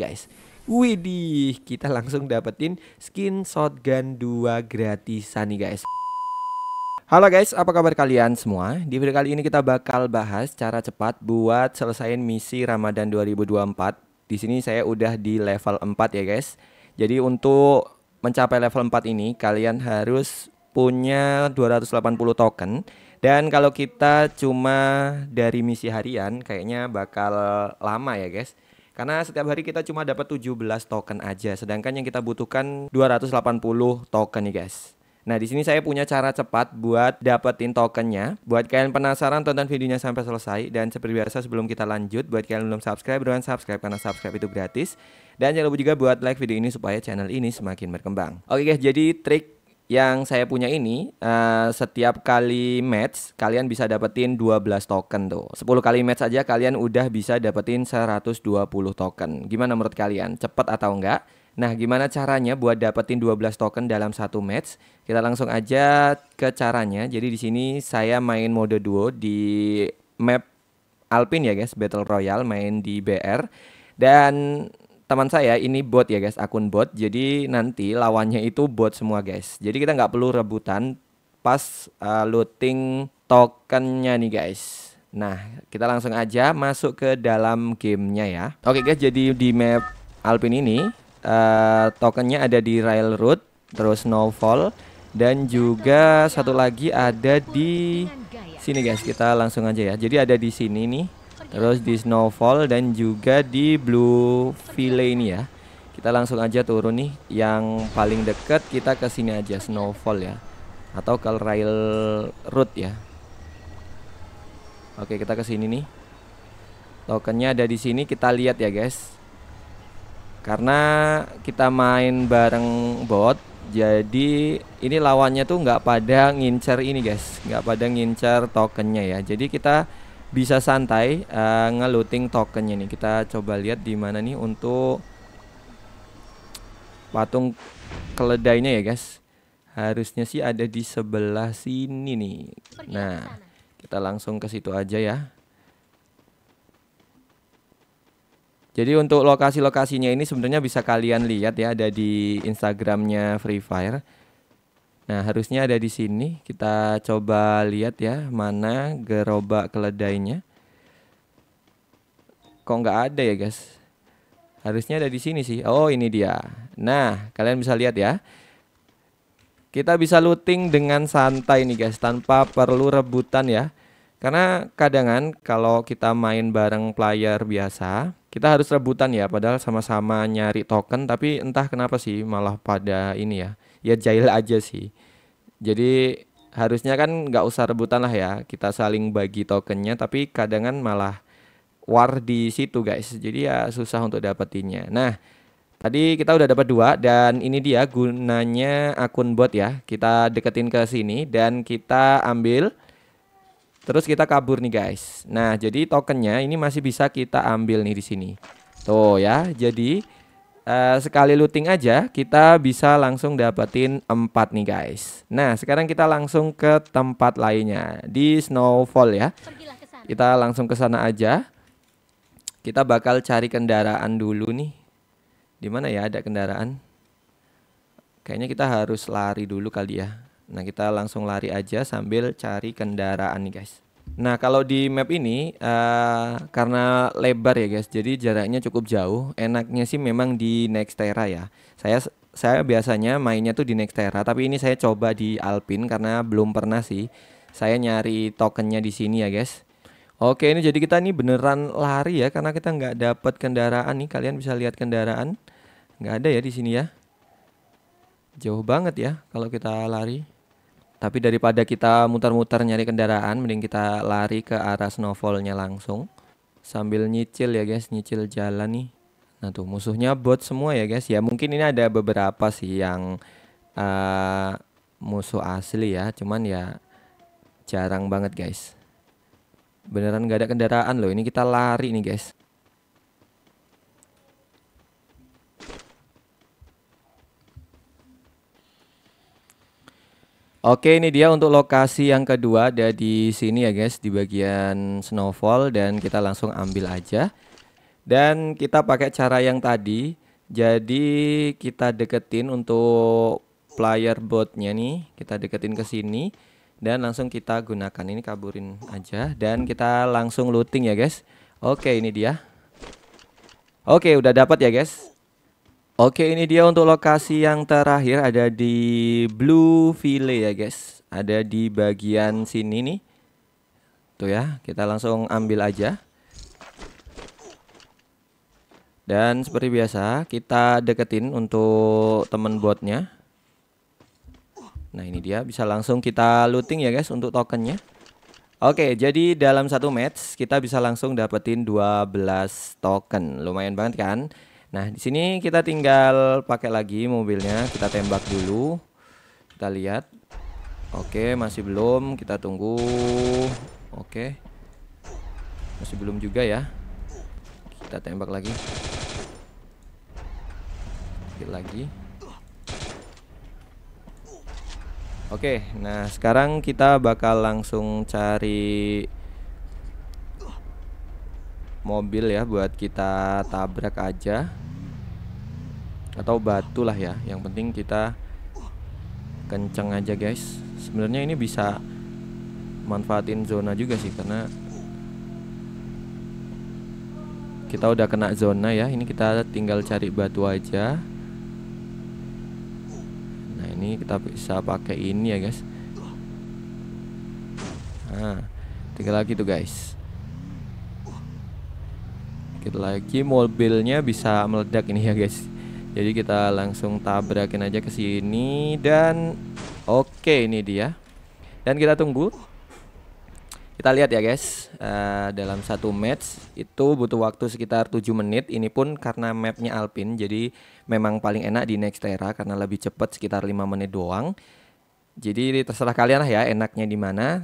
guys. Widih, kita langsung dapetin skin shotgun 2 gratisan nih guys. Halo guys, apa kabar kalian semua? Di video kali ini kita bakal bahas cara cepat buat selesaiin misi Ramadan 2024. Di sini saya udah di level 4 ya guys. Jadi untuk mencapai level 4 ini kalian harus punya 280 token dan kalau kita cuma dari misi harian kayaknya bakal lama ya guys. Karena setiap hari kita cuma dapat 17 token aja, sedangkan yang kita butuhkan 280 token nih guys. Nah, di sini saya punya cara cepat buat dapetin tokennya. Buat kalian penasaran, tonton videonya sampai selesai. Dan seperti biasa sebelum kita lanjut, buat kalian belum subscribe, buruan subscribe karena subscribe itu gratis. Dan jangan lupa juga buat like video ini supaya channel ini semakin berkembang. Oke guys, jadi trik yang saya punya ini uh, setiap kali match kalian bisa dapetin 12 token tuh. 10 kali match aja kalian udah bisa dapetin 120 token. Gimana menurut kalian? Cepet atau enggak? Nah, gimana caranya buat dapetin 12 token dalam satu match? Kita langsung aja ke caranya. Jadi di sini saya main mode duo di map Alpine ya guys, Battle Royale main di BR. Dan teman saya ini bot ya guys, akun bot. Jadi nanti lawannya itu bot semua guys. Jadi kita nggak perlu rebutan pas uh, looting tokennya nih guys. Nah, kita langsung aja masuk ke dalam gamenya ya. Oke guys, jadi di map Alpin ini uh, tokennya ada di Railroad, terus Snowfall, dan juga satu lagi ada di sini guys. Kita langsung aja ya. Jadi ada di sini nih terus di Snowfall dan juga di Blue Ville ini ya kita langsung aja turun nih yang paling dekat kita ke sini aja Snowfall ya atau ke rail route ya Oke kita ke sini nih tokennya ada di sini kita lihat ya guys karena kita main bareng bot jadi ini lawannya tuh nggak pada ngincer ini guys nggak pada ngincer tokennya ya jadi kita bisa santai uh, eh, ngeluting tokennya nih. Kita coba lihat di mana nih untuk patung keledainya ya, guys. Harusnya sih ada di sebelah sini nih. Nah, kita langsung ke situ aja ya. Jadi untuk lokasi-lokasinya ini sebenarnya bisa kalian lihat ya ada di Instagramnya Free Fire. Nah, harusnya ada di sini. Kita coba lihat ya, mana gerobak keledainya. Kok nggak ada ya, guys? Harusnya ada di sini sih. Oh, ini dia. Nah, kalian bisa lihat ya. Kita bisa looting dengan santai nih, guys, tanpa perlu rebutan ya. Karena kadangan kalau kita main bareng player biasa, kita harus rebutan ya, padahal sama-sama nyari token, tapi entah kenapa sih malah pada ini ya ya jahil aja sih jadi harusnya kan nggak usah rebutan lah ya kita saling bagi tokennya tapi kadang kan malah war di situ guys jadi ya susah untuk dapetinnya nah tadi kita udah dapat dua dan ini dia gunanya akun bot ya kita deketin ke sini dan kita ambil terus kita kabur nih guys nah jadi tokennya ini masih bisa kita ambil nih di sini tuh ya jadi Eh, sekali looting aja kita bisa langsung dapetin empat nih guys. Nah, sekarang kita langsung ke tempat lainnya di Snowfall ya. Kita langsung ke sana aja. Kita bakal cari kendaraan dulu nih. Di mana ya ada kendaraan? Kayaknya kita harus lari dulu kali ya. Nah, kita langsung lari aja sambil cari kendaraan nih guys. Nah kalau di map ini uh, karena lebar ya guys, jadi jaraknya cukup jauh. Enaknya sih memang di Nextera ya. Saya saya biasanya mainnya tuh di Nextera, tapi ini saya coba di alpin karena belum pernah sih. Saya nyari tokennya di sini ya guys. Oke ini jadi kita ini beneran lari ya karena kita nggak dapat kendaraan nih. Kalian bisa lihat kendaraan nggak ada ya di sini ya. Jauh banget ya kalau kita lari. Tapi daripada kita muter-muter nyari kendaraan, mending kita lari ke arah snowfallnya langsung. Sambil nyicil ya guys, nyicil jalan nih. Nah tuh musuhnya bot semua ya guys. Ya mungkin ini ada beberapa sih yang uh, musuh asli ya. Cuman ya jarang banget guys. Beneran gak ada kendaraan loh. Ini kita lari nih guys. Oke, ini dia untuk lokasi yang kedua ada di sini ya guys, di bagian snowfall dan kita langsung ambil aja. Dan kita pakai cara yang tadi. Jadi kita deketin untuk player botnya nih, kita deketin ke sini dan langsung kita gunakan ini kaburin aja dan kita langsung looting ya guys. Oke, ini dia. Oke, udah dapat ya guys. Oke, ini dia untuk lokasi yang terakhir ada di Blue Ville ya, guys. Ada di bagian sini nih. Tuh ya, kita langsung ambil aja. Dan seperti biasa, kita deketin untuk temen botnya. Nah, ini dia bisa langsung kita looting ya, guys, untuk tokennya. Oke, jadi dalam satu match kita bisa langsung dapetin 12 token. Lumayan banget kan? Nah, di sini kita tinggal pakai lagi mobilnya, kita tembak dulu. Kita lihat. Oke, masih belum, kita tunggu. Oke. Masih belum juga ya. Kita tembak lagi. Sedikit lagi. Oke, nah sekarang kita bakal langsung cari mobil ya buat kita tabrak aja atau batu lah ya yang penting kita kenceng aja guys sebenarnya ini bisa manfaatin zona juga sih karena kita udah kena zona ya ini kita tinggal cari batu aja nah ini kita bisa pakai ini ya guys nah tinggal lagi tuh guys kita lagi mobilnya bisa meledak ini ya guys. Jadi kita langsung tabrakin aja ke sini dan oke okay, ini dia. Dan kita tunggu. Kita lihat ya guys, uh, dalam satu match itu butuh waktu sekitar 7 menit. Ini pun karena mapnya Alpin, jadi memang paling enak di Next era karena lebih cepat sekitar 5 menit doang. Jadi terserah kalian lah ya enaknya di mana.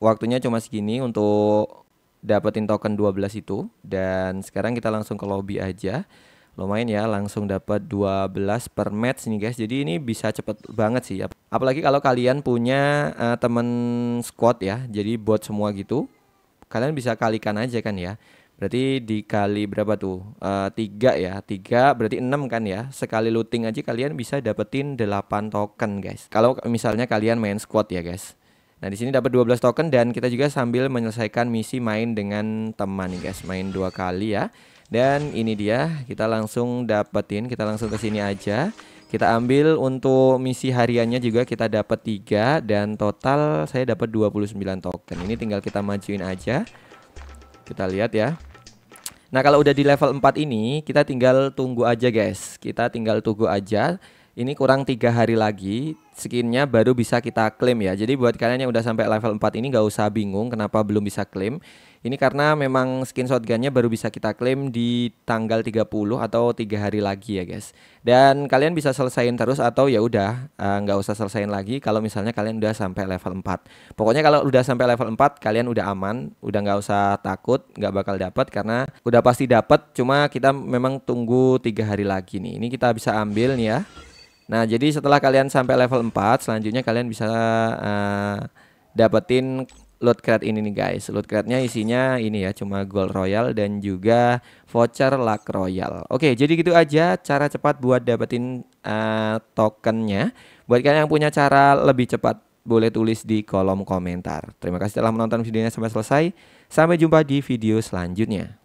Waktunya cuma segini untuk dapetin token 12 itu dan sekarang kita langsung ke lobby aja lumayan ya langsung dapat 12 per match nih guys jadi ini bisa cepet banget sih apalagi kalau kalian punya uh, temen squad ya jadi buat semua gitu kalian bisa kalikan aja kan ya berarti dikali berapa tuh eh, tiga uh, ya tiga berarti enam kan ya sekali looting aja kalian bisa dapetin 8 token guys kalau misalnya kalian main squad ya guys Nah, di sini dapat 12 token dan kita juga sambil menyelesaikan misi main dengan teman nih guys, main dua kali ya. Dan ini dia, kita langsung dapetin, kita langsung ke sini aja. Kita ambil untuk misi hariannya juga kita dapat tiga dan total saya dapat 29 token. Ini tinggal kita majuin aja. Kita lihat ya. Nah, kalau udah di level 4 ini, kita tinggal tunggu aja guys. Kita tinggal tunggu aja ini kurang tiga hari lagi skinnya baru bisa kita klaim ya. Jadi buat kalian yang udah sampai level 4 ini nggak usah bingung kenapa belum bisa klaim. Ini karena memang skin shotgunnya baru bisa kita klaim di tanggal 30 atau tiga hari lagi ya guys. Dan kalian bisa selesaiin terus atau ya udah eh, nggak uh, usah selesaiin lagi kalau misalnya kalian udah sampai level 4. Pokoknya kalau udah sampai level 4 kalian udah aman, udah nggak usah takut nggak bakal dapat karena udah pasti dapat. Cuma kita memang tunggu tiga hari lagi nih. Ini kita bisa ambil nih ya. Nah, jadi setelah kalian sampai level 4, selanjutnya kalian bisa uh, dapetin loot crate ini nih guys. Loot crate-nya isinya ini ya, cuma gold royal dan juga voucher luck royal. Oke, jadi gitu aja cara cepat buat dapetin uh, tokennya. Buat kalian yang punya cara lebih cepat, boleh tulis di kolom komentar. Terima kasih telah menonton videonya sampai selesai. Sampai jumpa di video selanjutnya.